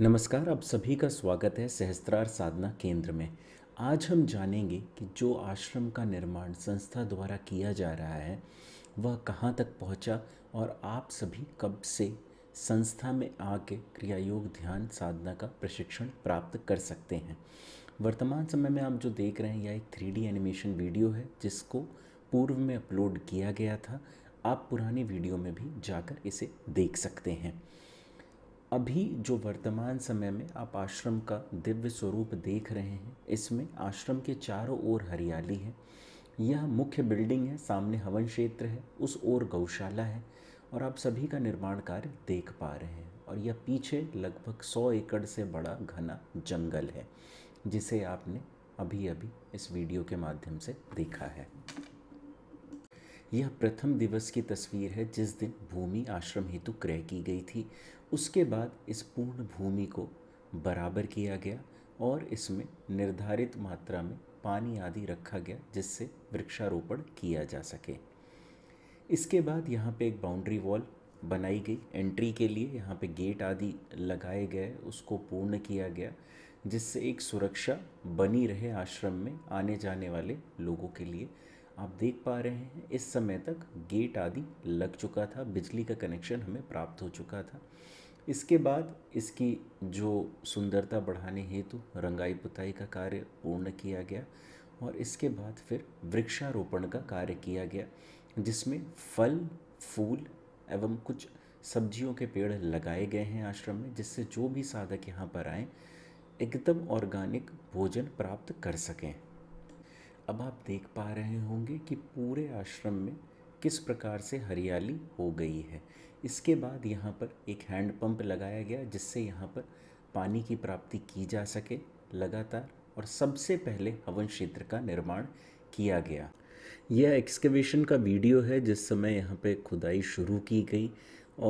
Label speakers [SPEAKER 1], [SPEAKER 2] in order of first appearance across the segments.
[SPEAKER 1] नमस्कार आप सभी का स्वागत है सहस्त्रार साधना केंद्र में आज हम जानेंगे कि जो आश्रम का निर्माण संस्था द्वारा किया जा रहा है वह कहाँ तक पहुँचा और आप सभी कब से संस्था में आके क्रियायोग ध्यान साधना का प्रशिक्षण प्राप्त कर सकते हैं वर्तमान समय में आप जो देख रहे हैं यह एक थ्री एनिमेशन वीडियो है जिसको पूर्व में अपलोड किया गया था आप पुराने वीडियो में भी जाकर इसे देख सकते हैं अभी जो वर्तमान समय में आप आश्रम का दिव्य स्वरूप देख रहे हैं इसमें आश्रम के चारों ओर हरियाली है यह मुख्य बिल्डिंग है सामने हवन क्षेत्र है उस ओर गौशाला है और आप सभी का निर्माण कार्य देख पा रहे हैं और यह पीछे लगभग सौ एकड़ से बड़ा घना जंगल है जिसे आपने अभी अभी इस वीडियो के माध्यम से देखा है यह प्रथम दिवस की तस्वीर है जिस दिन भूमि आश्रम हेतु क्रय की गई थी उसके बाद इस पूर्ण भूमि को बराबर किया गया और इसमें निर्धारित मात्रा में पानी आदि रखा गया जिससे वृक्षारोपण किया जा सके इसके बाद यहाँ पे एक बाउंड्री वॉल बनाई गई एंट्री के लिए यहाँ पे गेट आदि लगाए गए उसको पूर्ण किया गया जिससे एक सुरक्षा बनी रहे आश्रम में आने जाने वाले लोगों के लिए आप देख पा रहे हैं इस समय तक गेट आदि लग चुका था बिजली का कनेक्शन हमें प्राप्त हो चुका था इसके बाद इसकी जो सुंदरता बढ़ाने हेतु रंगाई पुताई का कार्य पूर्ण किया गया और इसके बाद फिर वृक्षारोपण का कार्य किया गया जिसमें फल फूल एवं कुछ सब्जियों के पेड़ लगाए गए हैं आश्रम में जिससे जो भी साधक यहाँ पर आए एकदम ऑर्गेनिक भोजन प्राप्त कर सकें अब आप देख पा रहे होंगे कि पूरे आश्रम में किस प्रकार से हरियाली हो गई है इसके बाद यहाँ पर एक हैंड पंप लगाया गया जिससे यहाँ पर पानी की प्राप्ति की जा सके लगातार और सबसे पहले हवन क्षेत्र का निर्माण किया गया यह एक्सकेवेशन का वीडियो है जिस समय यहाँ पे खुदाई शुरू की गई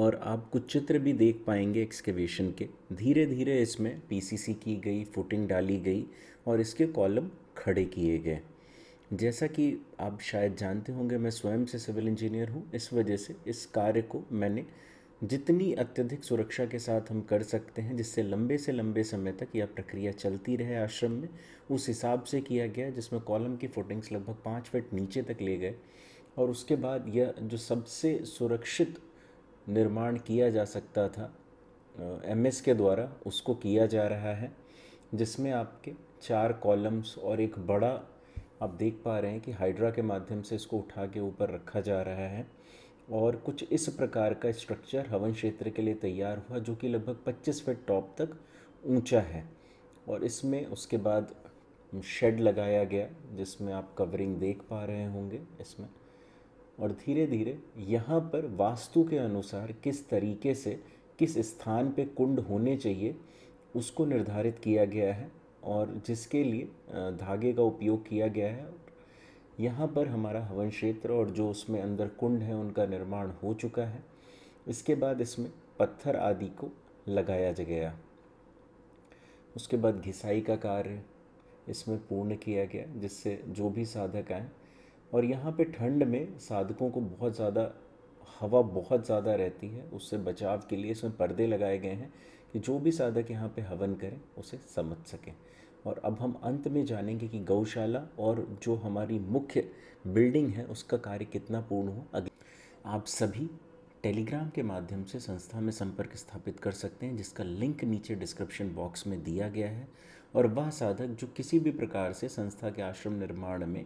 [SPEAKER 1] और आप कुछ चित्र भी देख पाएंगे एक्सकेवेशन के धीरे धीरे इसमें पीसीसी की गई फुटिंग डाली गई और इसके कॉलम खड़े किए गए जैसा कि आप शायद जानते होंगे मैं स्वयं से सिविल इंजीनियर हूँ इस वजह से इस कार्य को मैंने जितनी अत्यधिक सुरक्षा के साथ हम कर सकते हैं जिससे लंबे से लंबे समय तक यह प्रक्रिया चलती रहे आश्रम में उस हिसाब से किया गया जिसमें कॉलम की फुटिंग्स लगभग पाँच फीट नीचे तक ले गए और उसके बाद यह जो सबसे सुरक्षित निर्माण किया जा सकता था एम के द्वारा उसको किया जा रहा है जिसमें आपके चार कॉलम्स और एक बड़ा आप देख पा रहे हैं कि हाइड्रा के माध्यम से इसको उठा के ऊपर रखा जा रहा है और कुछ इस प्रकार का स्ट्रक्चर हवन क्षेत्र के लिए तैयार हुआ जो कि लगभग 25 फीट टॉप तक ऊंचा है और इसमें उसके बाद शेड लगाया गया जिसमें आप कवरिंग देख पा रहे होंगे इसमें और धीरे धीरे यहाँ पर वास्तु के अनुसार किस तरीके से किस स्थान पे कुंड होने चाहिए उसको निर्धारित किया गया है और जिसके लिए धागे का उपयोग किया गया है यहाँ पर हमारा हवन क्षेत्र और जो उसमें अंदर कुंड है उनका निर्माण हो चुका है इसके बाद इसमें पत्थर आदि को लगाया गया उसके बाद घिसाई का कार्य इसमें पूर्ण किया गया जिससे जो भी साधक आए और यहाँ पे ठंड में साधकों को बहुत ज़्यादा हवा बहुत ज़्यादा रहती है उससे बचाव के लिए इसमें पर्दे लगाए गए हैं कि जो भी साधक यहाँ पे हवन करें उसे समझ सकें और अब हम अंत में जानेंगे कि गौशाला और जो हमारी मुख्य बिल्डिंग है उसका कार्य कितना पूर्ण हो अगले आप सभी टेलीग्राम के माध्यम से संस्था में संपर्क स्थापित कर सकते हैं जिसका लिंक नीचे डिस्क्रिप्शन बॉक्स में दिया गया है और वह साधक जो किसी भी प्रकार से संस्था के आश्रम निर्माण में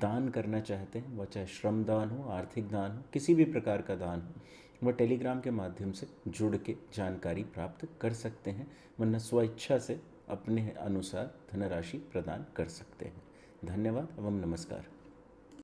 [SPEAKER 1] दान करना चाहते हैं वह चाहे श्रम दान हो आर्थिक दान हो किसी भी प्रकार का दान हो व टेलीग्राम के माध्यम से जुड़ के जानकारी प्राप्त कर सकते हैं वरना स्वेच्छा से अपने अनुसार धनराशि प्रदान कर सकते हैं धन्यवाद एवं नमस्कार